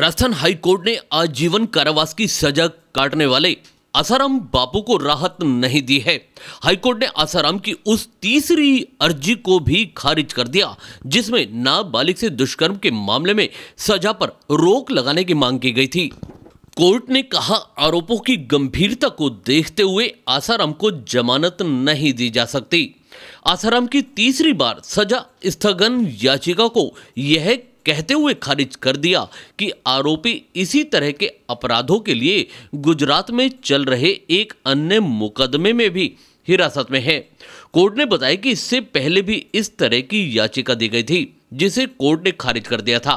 Rajasthan high court ने आजीवन कारावास की सजा काटने वाले आसाराम बापू को राहत नहीं दी है हाईकोर्ट ने आसाराम की उस तीसरी अर्जी को भी खारिज कर दिया जिसमें नाबालिग से दुष्कर्म के मामले में सजा पर रोक लगाने की मांग की गई थी कोर्ट ने कहा आरोपों की गंभीरता को देखते हुए आसाराम को जमानत नहीं दी जा सकती आसाराम की तीसरी बार सजा स्थगन याचिका को यह कहते हुए खारिज कर दिया कि आरोपी इसी तरह के अपराधों के लिए गुजरात में चल रहे एक अन्य मुकदमे में भी हिरासत में है कोर्ट ने बताया कि इससे पहले भी इस तरह की याचिका दी गई थी जिसे कोर्ट ने खारिज कर दिया था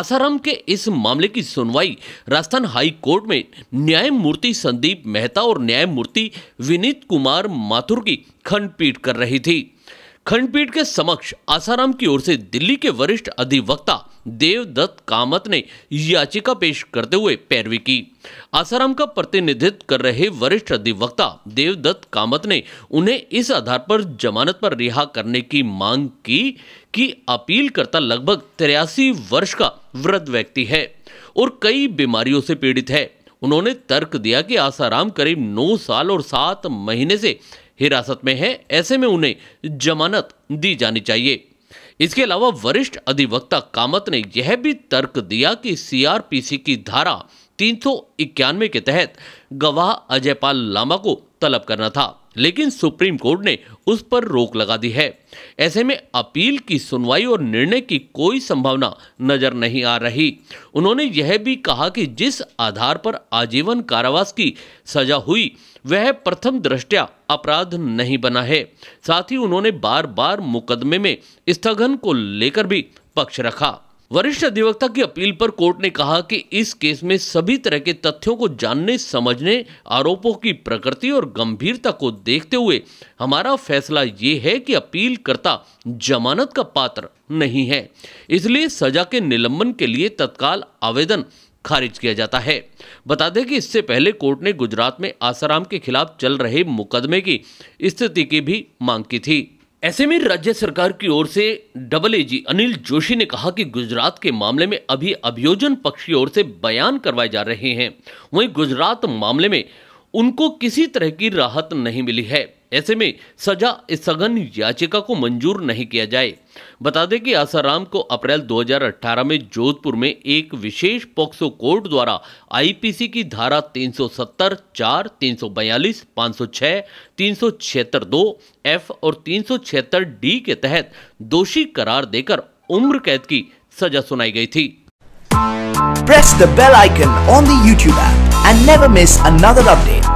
आसाराम के इस मामले की सुनवाई राजस्थान हाई कोर्ट में न्यायमूर्ति संदीप मेहता और न्यायमूर्ति विनीत कुमार माथुर की खंडपीठ कर रही थी खंडपीठ के समक्ष आसाराम की ओर से दिल्ली के वरिष्ठ अधिवक्ता देवदत्त कामत ने याचिका पेश करते हुए पैरवी की आसाराम का प्रतिनिधित्व कर रहे वरिष्ठ अधिवक्ता देवदत्त कामत ने उन्हें इस आधार पर जमानत पर रिहा करने की मांग की कि अपीलकर्ता लगभग तिरासी वर्ष का वृद्ध व्यक्ति है और कई बीमारियों से पीड़ित है उन्होंने तर्क दिया कि आसाराम करीब नौ साल और सात महीने से हिरासत में है ऐसे में उन्हें जमानत दी जानी चाहिए इसके अलावा वरिष्ठ अधिवक्ता कामत ने यह भी तर्क दिया कि सीआरपीसी की धारा तीन के तहत गवाह अजयपाल लामा को तलब करना था लेकिन सुप्रीम कोर्ट ने उस पर रोक लगा दी है ऐसे में अपील की सुनवाई और निर्णय की कोई संभावना नजर नहीं आ रही उन्होंने यह भी कहा कि जिस आधार पर आजीवन कारावास की सजा हुई वह प्रथम दृष्टया अपराध नहीं बना है साथ ही उन्होंने बार बार मुकदमे में स्थगन को लेकर भी पक्ष रखा वरिष्ठ अधिवक्ता की अपील पर कोर्ट ने कहा कि इस केस में सभी तरह के तथ्यों को जानने समझने आरोपों की प्रकृति और गंभीरता को देखते हुए हमारा फैसला ये है कि अपीलकर्ता जमानत का पात्र नहीं है इसलिए सजा के निलंबन के लिए तत्काल आवेदन खारिज किया जाता है बता दें कि इससे पहले कोर्ट ने गुजरात में आसाराम के खिलाफ चल रहे मुकदमे की स्थिति की भी मांग की थी ऐसे में राज्य सरकार की ओर से डबल एजी अनिल जोशी ने कहा कि गुजरात के मामले में अभी अभियोजन पक्ष की ओर से बयान करवाए जा रहे हैं वहीं गुजरात मामले में उनको किसी तरह की राहत नहीं मिली है ऐसे में सजा सघन याचिका को मंजूर नहीं किया जाए बता दें कि आसाराम को अप्रैल 2018 में जोधपुर में एक विशेष पॉक्सो कोर्ट द्वारा आईपीसी की धारा 370, 4, 342, 506, 376 दो एफ और 376 डी के तहत दोषी करार देकर उम्र कैद की सजा सुनाई गई थी press the bell icon on the YouTube app and never miss another update.